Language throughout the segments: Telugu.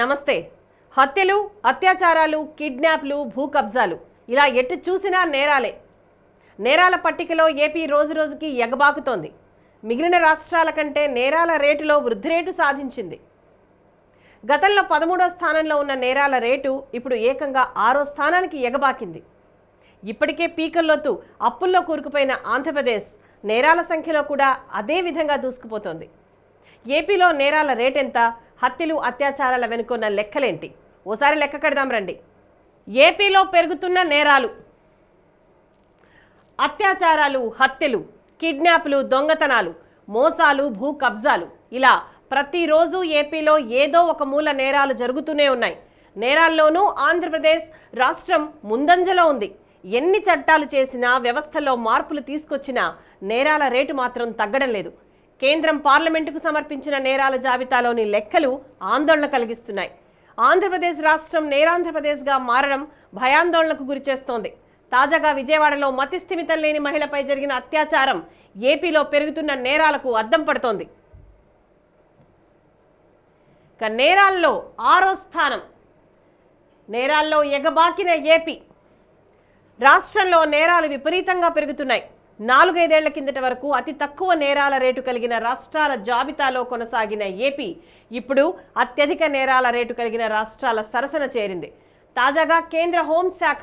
నమస్తే హత్యలు అత్యాచారాలు కిడ్నాప్లు భూ కబ్జాలు ఇలా ఎటు చూసినా నేరాలే నేరాల పట్టికలో ఏపీ రోజు రోజుకి ఎగబాకుతోంది మిగిలిన రాష్ట్రాల కంటే నేరాల రేటులో వృద్ధి రేటు సాధించింది గతంలో పదమూడో స్థానంలో ఉన్న నేరాల రేటు ఇప్పుడు ఏకంగా ఆరో స్థానానికి ఎగబాకింది ఇప్పటికే పీకల్లోతు అప్పుల్లో కూరుకుపోయిన ఆంధ్రప్రదేశ్ నేరాల సంఖ్యలో కూడా అదే విధంగా దూసుకుపోతోంది ఏపీలో నేరాల రేటెంత హత్యలు అత్యాచారాల వెనుకున్న లెక్కలేంటి ఓసారి లెక్క కడదాం రండి ఏపీలో పెరుగుతున్న నేరాలు అత్యాచారాలు హత్యలు కిడ్నాప్లు దొంగతనాలు మోసాలు భూ కబ్జాలు ఇలా ప్రతిరోజు ఏపీలో ఏదో ఒక మూల నేరాలు జరుగుతూనే ఉన్నాయి నేరాల్లోనూ ఆంధ్రప్రదేశ్ రాష్ట్రం ముందంజలో ఉంది ఎన్ని చట్టాలు చేసినా వ్యవస్థలో మార్పులు తీసుకొచ్చినా నేరాల రేటు మాత్రం తగ్గడం లేదు కేంద్రం పార్లమెంటుకు సమర్పించిన నేరాల జాబితాలోని లెక్కలు ఆందోళన కలిగిస్తున్నాయి ఆంధ్రప్రదేశ్ రాష్ట్రం నేరాంధ్రప్రదేశ్గా మారడం భయాందోళనకు గురిచేస్తోంది తాజాగా విజయవాడలో మతిస్థిమితం లేని మహిళపై జరిగిన అత్యాచారం ఏపీలో పెరుగుతున్న నేరాలకు అద్దం పడుతోంది ఇక నేరాల్లో ఆరో స్థానం నేరాల్లో ఎగబాకిన ఏపీ రాష్ట్రంలో నేరాలు విపరీతంగా పెరుగుతున్నాయి నాలుగైదేళ్ల కిందట వరకు అతి తక్కువ నేరాల రేటు కలిగిన రాష్ట్రాల జాబితాలో కొనసాగిన ఏపీ ఇప్పుడు అత్యధిక నేరాల రేటు కలిగిన రాష్ట్రాల సరసన చేరింది తాజాగా కేంద్ర హోంశాఖ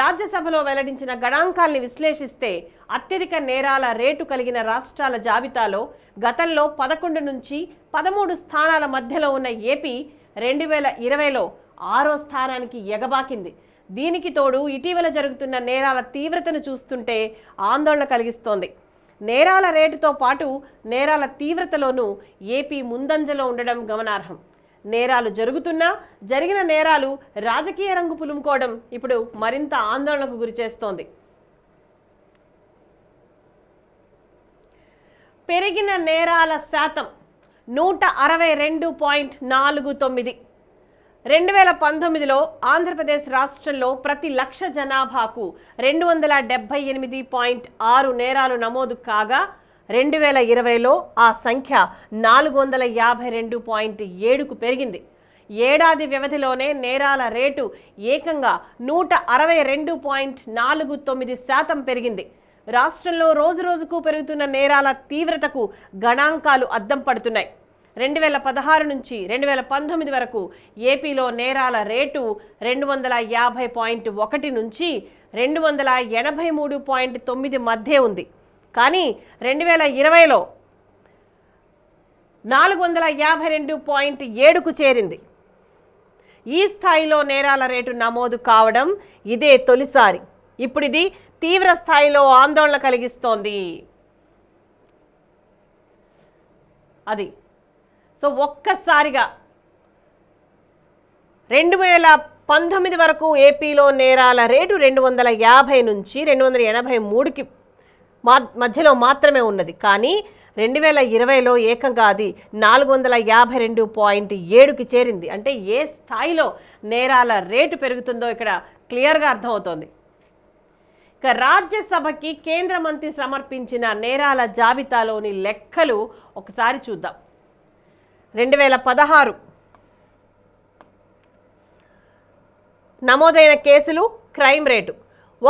రాజ్యసభలో వెల్లడించిన గణాంకాల్ని విశ్లేషిస్తే అత్యధిక నేరాల రేటు కలిగిన రాష్ట్రాల జాబితాలో గతంలో పదకొండు నుంచి పదమూడు స్థానాల మధ్యలో ఉన్న ఏపీ రెండు వేల ఇరవైలో ఆరో స్థానానికి ఎగబాకింది దీనికి తోడు ఇటీవల జరుగుతున్న నేరాల తీవ్రతను చూస్తుంటే ఆందోళన కలిగిస్తోంది నేరాల రేటుతో పాటు నేరాల తీవ్రతలోనూ ఏపీ ముందంజలో ఉండడం గమనార్హం నేరాలు జరుగుతున్నా జరిగిన నేరాలు రాజకీయ రంగు పులుముకోవడం ఇప్పుడు మరింత ఆందోళనకు గురిచేస్తోంది పెరిగిన నేరాల శాతం నూట అరవై రెండు పాయింట్ నాలుగు తొమ్మిది రెండు వేల పంతొమ్మిదిలో ఆంధ్రప్రదేశ్ రాష్ట్రంలో ప్రతి లక్ష జనాభాకు రెండు వందల డెబ్బై ఎనిమిది పాయింట్ ఆరు నేరాలు నమోదు కాగా రెండు వేల ఇరవైలో ఆ సంఖ్య నాలుగు వందల యాభై రెండు పాయింట్ ఏడుకు పెరిగింది ఏడాది వ్యవధిలోనే నేరాల రేటు ఏకంగా నూట అరవై రెండు పాయింట్ నాలుగు తొమ్మిది శాతం పెరిగింది రాష్ట్రంలో రోజురోజుకు పెరుగుతున్న నేరాల తీవ్రతకు గణాంకాలు అద్దం పడుతున్నాయి రెండు వేల పదహారు నుంచి రెండు వేల పంతొమ్మిది వరకు ఏపీలో నేరాల రేటు రెండు వందల యాభై పాయింట్ ఒకటి నుంచి రెండు వందల ఎనభై మూడు పాయింట్ తొమ్మిది మధ్య ఉంది కానీ రెండు వేల ఇరవైలో నాలుగు వందల యాభై రెండు పాయింట్ ఏడుకు చేరింది ఈ స్థాయిలో నేరాల రేటు నమోదు కావడం ఇదే తొలిసారి ఇప్పుడు ఇది తీవ్ర స్థాయిలో ఆందోళన కలిగిస్తోంది అది సో ఒక్కసారిగా రెండు వేల పంతొమ్మిది వరకు ఏపీలో నేరాల రేటు రెండు వందల యాభై నుంచి రెండు వందల ఎనభై మూడుకి మా మధ్యలో మాత్రమే ఉన్నది కానీ రెండు వేల ఇరవైలో ఏకంగా అది నాలుగు వందల యాభై రెండు పాయింట్ ఏడుకి చేరింది అంటే ఏ స్థాయిలో నేరాల రేటు పెరుగుతుందో ఇక్కడ క్లియర్గా అర్థమవుతోంది ఇక రాజ్యసభకి కేంద్ర మంత్రి సమర్పించిన నేరాల జాబితాలోని లెక్కలు ఒకసారి చూద్దాం రెండు వేల పదహారు నమోదైన కేసులు క్రైమ్ రేటు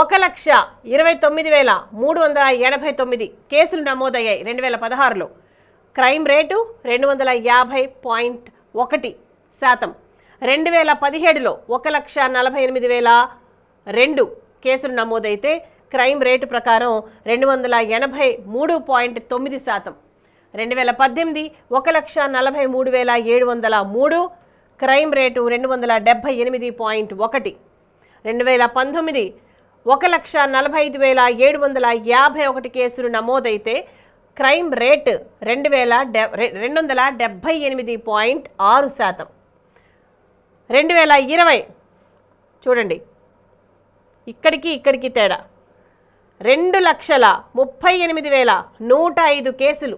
ఒక లక్ష ఇరవై తొమ్మిది వేల మూడు వందల ఎనభై తొమ్మిది కేసులు నమోదయ్యాయి రెండు వేల పదహారులో క్రైమ్ రేటు రెండు వందల యాభై పాయింట్ ఒకటి శాతం రెండు వేల పదిహేడులో ఒక లక్ష నలభై ఎనిమిది వేల రెండు కేసులు నమోదైతే క్రైమ్ రేటు ప్రకారం రెండు వందల ఎనభై మూడు పాయింట్ తొమ్మిది శాతం రెండు వేల పద్దెనిమిది ఒక లక్ష నలభై మూడు వేల ఏడు వందల మూడు క్రైమ్ రేటు రెండు వందల డెబ్భై ఎనిమిది పాయింట్ ఒకటి రెండు వేల పంతొమ్మిది ఒక లక్ష నలభై ఐదు వేల ఏడు వందల యాభై ఒకటి కేసులు నమోదైతే క్రైమ్ రేట్ రెండు వేల రెండు వందల డెబ్భై ఎనిమిది పాయింట్ ఆరు శాతం రెండు వేల ఇరవై చూడండి ఇక్కడికి ఇక్కడికి తేడా రెండు లక్షల ముప్పై ఎనిమిది వేల నూట ఐదు కేసులు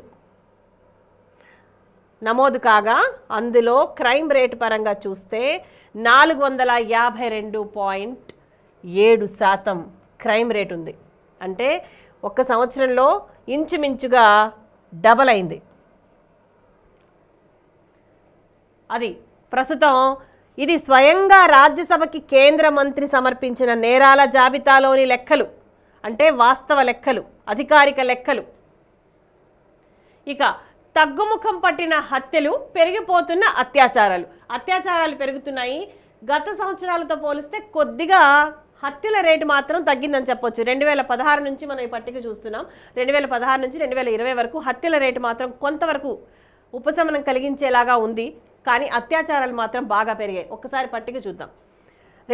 నమోదు కాగా అందులో క్రైమ్ రేటు పరంగా చూస్తే నాలుగు వందల యాభై రెండు పాయింట్ ఏడు శాతం క్రైమ్ రేట్ ఉంది అంటే ఒక్క సంవత్సరంలో ఇంచుమించుగా డబల్ అయింది అది ప్రస్తుతం ఇది స్వయంగా రాజ్యసభకి కేంద్ర మంత్రి సమర్పించిన నేరాల జాబితాలోని లెక్కలు అంటే వాస్తవ లెక్కలు అధికారిక లెక్కలు ఇక తగ్గుముఖం పట్టిన హత్యలు పెరిగిపోతున్న అత్యాచారాలు అత్యాచారాలు పెరుగుతున్నాయి గత సంవత్సరాలతో పోలిస్తే కొద్దిగా హత్యల రేటు మాత్రం తగ్గిందని చెప్పొచ్చు రెండు వేల పదహారు నుంచి మనం ఈ పట్టిక చూస్తున్నాం రెండు వేల పదహారు నుంచి రెండు వేల ఇరవై వరకు హత్యల రేటు మాత్రం కొంతవరకు ఉపశమనం కలిగించేలాగా ఉంది కానీ అత్యాచారాలు మాత్రం బాగా పెరిగాయి ఒక్కసారి పట్టిక చూద్దాం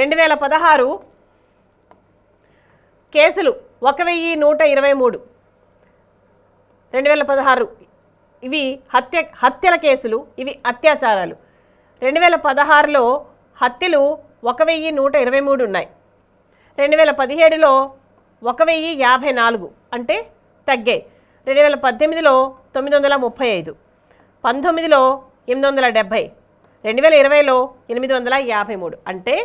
రెండు వేల పదహారు కేసులు ఒక వెయ్యి నూట ఇరవై మూడు రెండు వేల పదహారు ఇవి హత్య హత్యల కేసులు ఇవి అత్యాచారాలు రెండు వేల పదహారులో హత్యలు ఒక వెయ్యి నూట ఇరవై మూడు ఉన్నాయి రెండు వేల పదిహేడులో ఒక వెయ్యి యాభై నాలుగు అంటే తగ్గాయి రెండు వేల పద్దెనిమిదిలో తొమ్మిది వందల ముప్పై ఐదు పంతొమ్మిదిలో ఎనిమిది వందల డెబ్భై రెండు వేల ఇరవైలో ఎనిమిది వందల యాభై మూడు అంటే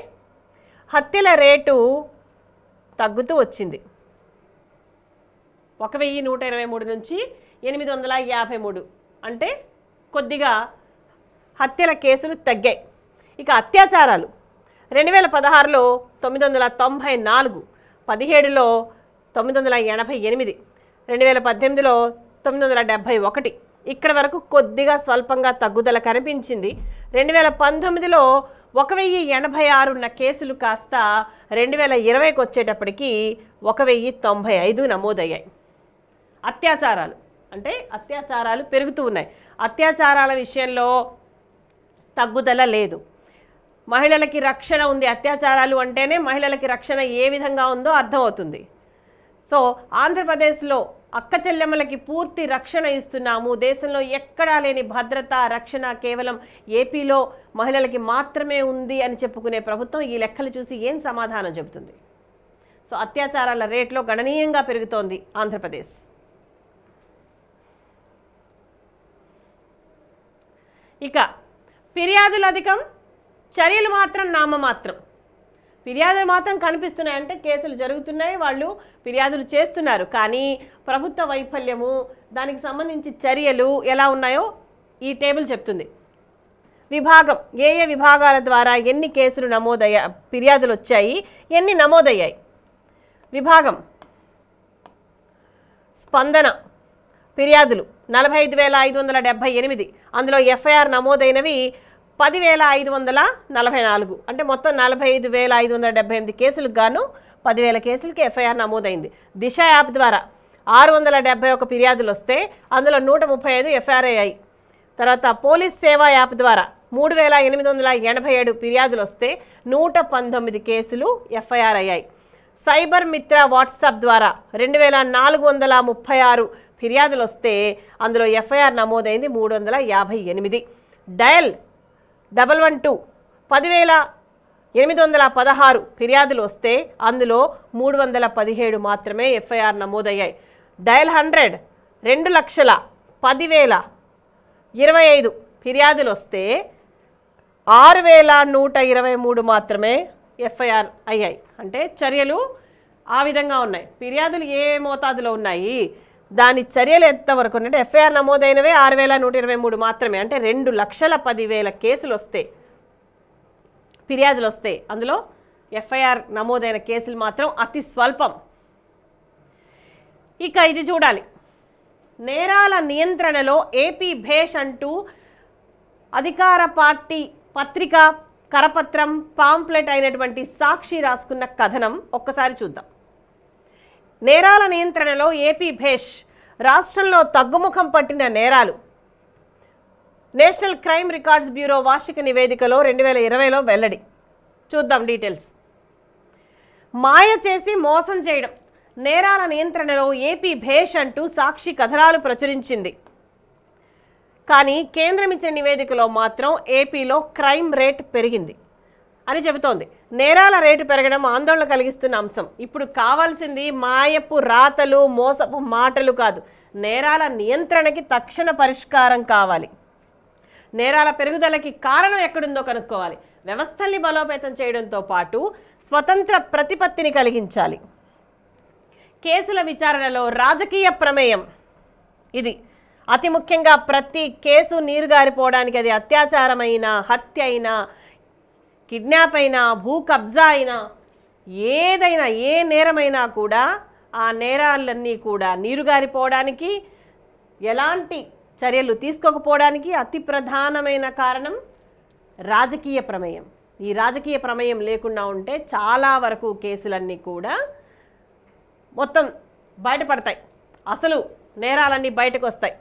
హత్యల రేటు తగ్గుతూ వచ్చింది ఒక వెయ్యి నూట ఇరవై మూడు నుంచి ఎనిమిది వందల యాభై మూడు అంటే కొద్దిగా హత్యల కేసులు తగ్గాయి ఇక అత్యాచారాలు రెండు వేల పదహారులో తొమ్మిది వందల తొంభై నాలుగు పదిహేడులో తొమ్మిది వందల ఎనభై ఎనిమిది రెండు వేల పద్దెనిమిదిలో తొమ్మిది వందల డెబ్భై ఒకటి ఇక్కడ వరకు కొద్దిగా స్వల్పంగా తగ్గుదల కనిపించింది రెండు వేల పంతొమ్మిదిలో ఒక వెయ్యి ఎనభై ఆరున్న కేసులు కాస్త రెండు వేల ఇరవైకి వచ్చేటప్పటికి ఒక వెయ్యి తొంభై ఐదు నమోదయ్యాయి అత్యాచారాలు అంటే అత్యాచారాలు పెరుగుతూ ఉన్నాయి అత్యాచారాల విషయంలో తగ్గుదల లేదు మహిళలకి రక్షణ ఉంది అత్యాచారాలు అంటేనే మహిళలకి రక్షణ ఏ విధంగా ఉందో అర్థమవుతుంది సో ఆంధ్రప్రదేశ్లో అక్క చెల్లెమ్మలకి పూర్తి రక్షణ ఇస్తున్నాము దేశంలో ఎక్కడా లేని భద్రత రక్షణ కేవలం ఏపీలో మహిళలకి మాత్రమే ఉంది అని చెప్పుకునే ప్రభుత్వం ఈ లెక్కలు చూసి ఏం సమాధానం చెబుతుంది సో అత్యాచారాల రేట్లో గణనీయంగా పెరుగుతోంది ఆంధ్రప్రదేశ్ ఇక ఫిర్యాదులు అధికం చర్యలు మాత్రం నామమాత్రం ఫిర్యాదులు మాత్రం కనిపిస్తున్నాయి అంటే కేసులు జరుగుతున్నాయి వాళ్ళు ఫిర్యాదులు చేస్తున్నారు కానీ ప్రభుత్వ వైఫల్యము దానికి సంబంధించి చర్యలు ఎలా ఉన్నాయో ఈ టేబుల్ చెప్తుంది విభాగం ఏ ఏ విభాగాల ద్వారా ఎన్ని కేసులు నమోదయ్యా ఫిర్యాదులు వచ్చాయి ఎన్ని నమోదయ్యాయి విభాగం స్పందన ఫిర్యాదులు నలభై ఐదు వేల ఐదు వందల ఎనిమిది అందులో ఎఫ్ఐఆర్ నమోదైనవి పదివేల ఐదు వందల నలభై నాలుగు అంటే మొత్తం నలభై ఐదు వేల ఐదు వందల డెబ్బై ఎనిమిది కేసులకు గాను పదివేల కేసులకి ఎఫ్ఐఆర్ నమోదైంది దిశ యాప్ ద్వారా ఆరు వందల డెబ్బై ఒక ఫిర్యాదులు వస్తే అందులో నూట ముప్పై ఐదు ఎఫ్ఐఆర్ అయ్యాయి తర్వాత పోలీస్ సేవా యాప్ ద్వారా మూడు వేల ఎనిమిది వందల ఎనభై ఏడు ఫిర్యాదులు వస్తే నూట పంతొమ్మిది కేసులు ఎఫ్ఐఆర్ అయ్యాయి సైబర్ మిత్ర వాట్సాప్ ద్వారా రెండు వేల నాలుగు వందల ముప్పై ఆరు ఫిర్యాదులు వస్తే అందులో ఎఫ్ఐఆర్ నమోదైంది మూడు వందల యాభై ఎనిమిది డయల్ డబల్ వన్ టూ పదివేల ఎనిమిది వందల పదహారు ఫిర్యాదులు వస్తే అందులో మూడు వందల పదిహేడు మాత్రమే ఎఫ్ఐఆర్ నమోదయ్యాయి డయల్ హండ్రెడ్ రెండు లక్షల పదివేల ఇరవై ఐదు ఫిర్యాదులు వస్తే ఆరు వేల నూట ఇరవై మూడు మాత్రమే ఎఫ్ఐఆర్ అయ్యాయి అంటే చర్యలు ఆ విధంగా ఉన్నాయి ఫిర్యాదులు ఏ మోతాదులో ఉన్నాయి దాని చర్యలు ఎంతవరకు అంటే ఎఫ్ఐఆర్ నమోదైనవే ఆరు వేల నూట ఇరవై మూడు మాత్రమే అంటే రెండు లక్షల పదివేల కేసులు వస్తాయి ఫిర్యాదులు వస్తాయి అందులో ఎఫ్ఐఆర్ నమోదైన కేసులు మాత్రం అతి స్వల్పం ఇక ఇది చూడాలి నేరాల నియంత్రణలో ఏపీ భేష్ అంటూ అధికార పార్టీ పత్రిక కరపత్రం పాంప్లెట్ అయినటువంటి సాక్షి రాసుకున్న కథనం ఒక్కసారి చూద్దాం నేరాల నియంత్రణలో ఏపీ భేష్ రాష్ట్రంలో తగ్గుముఖం పట్టిన నేరాలు నేషనల్ క్రైమ్ రికార్డ్స్ బ్యూరో వార్షిక నివేదికలో రెండు వేల ఇరవైలో వెల్లడి చూద్దాం డీటెయిల్స్ మాయ చేసి మోసం చేయడం నేరాల నియంత్రణలో ఏపీ భేష్ అంటూ సాక్షి కథనాలు ప్రచురించింది కానీ కేంద్రం ఇచ్చిన నివేదికలో మాత్రం ఏపీలో క్రైమ్ రేట్ పెరిగింది అని చెబుతోంది నేరాల రేటు పెరగడం ఆందోళన కలిగిస్తున్న అంశం ఇప్పుడు కావాల్సింది మాయపు రాతలు మోసపు మాటలు కాదు నేరాల నియంత్రణకి తక్షణ పరిష్కారం కావాలి నేరాల పెరుగుదలకి కారణం ఎక్కడుందో కనుక్కోవాలి వ్యవస్థల్ని బలోపేతం చేయడంతో పాటు స్వతంత్ర ప్రతిపత్తిని కలిగించాలి కేసుల విచారణలో రాజకీయ ప్రమేయం ఇది అతి ముఖ్యంగా ప్రతి కేసు నీరుగారిపోవడానికి అది అత్యాచారమైన హత్య అయినా కిడ్నాప్ అయినా భూ కబ్జా అయినా ఏదైనా ఏ నేరమైనా కూడా ఆ నేరాలన్నీ కూడా నీరుగారిపోవడానికి ఎలాంటి చర్యలు తీసుకోకపోవడానికి అతి ప్రధానమైన కారణం రాజకీయ ప్రమేయం ఈ రాజకీయ ప్రమేయం లేకుండా ఉంటే చాలా వరకు కేసులన్నీ కూడా మొత్తం బయటపడతాయి అసలు నేరాలన్నీ బయటకు వస్తాయి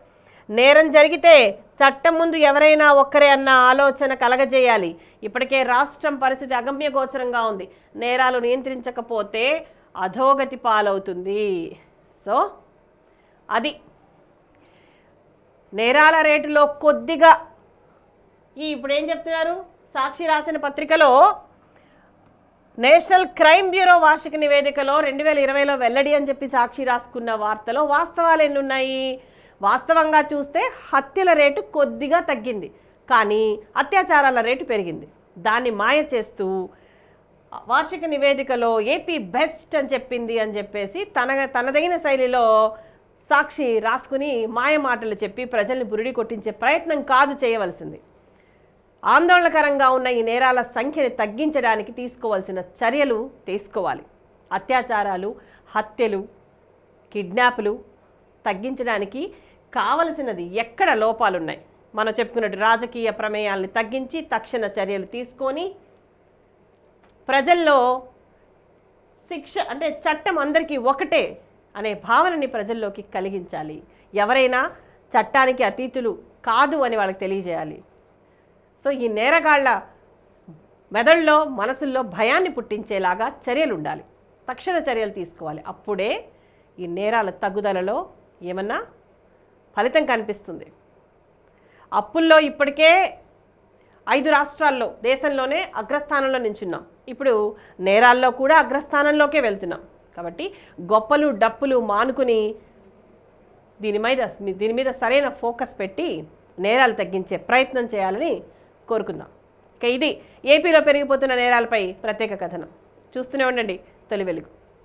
నేరం జరిగితే చట్టం ముందు ఎవరైనా ఒక్కరే అన్న ఆలోచన కలగజేయాలి ఇప్పటికే రాష్ట్రం పరిస్థితి అగమ్యగోచరంగా ఉంది నేరాలు నియంత్రించకపోతే అధోగతి పాలవుతుంది సో అది నేరాల రేటులో కొద్దిగా ఈ ఇప్పుడు ఏం చెప్తున్నారు సాక్షి రాసిన పత్రికలో నేషనల్ క్రైమ్ బ్యూరో వార్షిక నివేదికలో రెండు వేల ఇరవైలో వెల్లడి అని చెప్పి సాక్షి రాసుకున్న వార్తలో వాస్తవాలు ఎన్నున్నాయి వాస్తవంగా చూస్తే హత్యల రేటు కొద్దిగా తగ్గింది కానీ అత్యాచారాల రేటు పెరిగింది దాన్ని మాయ చేస్తూ వార్షిక నివేదికలో ఏపీ బెస్ట్ అని చెప్పింది అని చెప్పేసి తన తనదైన శైలిలో సాక్షి రాసుకుని మాయ మాటలు చెప్పి ప్రజల్ని బురిడి కొట్టించే ప్రయత్నం కాదు చేయవలసింది ఆందోళనకరంగా ఉన్న ఈ నేరాల సంఖ్యని తగ్గించడానికి తీసుకోవాల్సిన చర్యలు తీసుకోవాలి అత్యాచారాలు హత్యలు కిడ్నాప్లు తగ్గించడానికి కావలసినది ఎక్కడ లోపాలున్నాయి మనం చెప్పుకున్నట్టు రాజకీయ ప్రమేయాల్ని తగ్గించి తక్షణ చర్యలు తీసుకొని ప్రజల్లో శిక్ష అంటే చట్టం అందరికీ ఒకటే అనే భావనని ప్రజల్లోకి కలిగించాలి ఎవరైనా చట్టానికి అతీతులు కాదు అని వాళ్ళకి తెలియజేయాలి సో ఈ నేరగాళ్ల మెదడులో మనసుల్లో భయాన్ని పుట్టించేలాగా చర్యలు ఉండాలి తక్షణ చర్యలు తీసుకోవాలి అప్పుడే ఈ నేరాల తగ్గుదలలో ఏమన్నా ఫలితం కనిపిస్తుంది అప్పుల్లో ఇప్పటికే ఐదు రాష్ట్రాల్లో దేశంలోనే అగ్రస్థానంలో నించున్నాం ఇప్పుడు నేరాల్లో కూడా అగ్రస్థానంలోకే వెళ్తున్నాం కాబట్టి గొప్పలు డప్పులు మానుకుని దీని మీద దీని మీద సరైన ఫోకస్ పెట్టి నేరాలు తగ్గించే ప్రయత్నం చేయాలని కోరుకుందాం ఇక ఇది ఏపీలో పెరిగిపోతున్న నేరాలపై ప్రత్యేక కథనం చూస్తూనే ఉండండి తొలి వెలుగు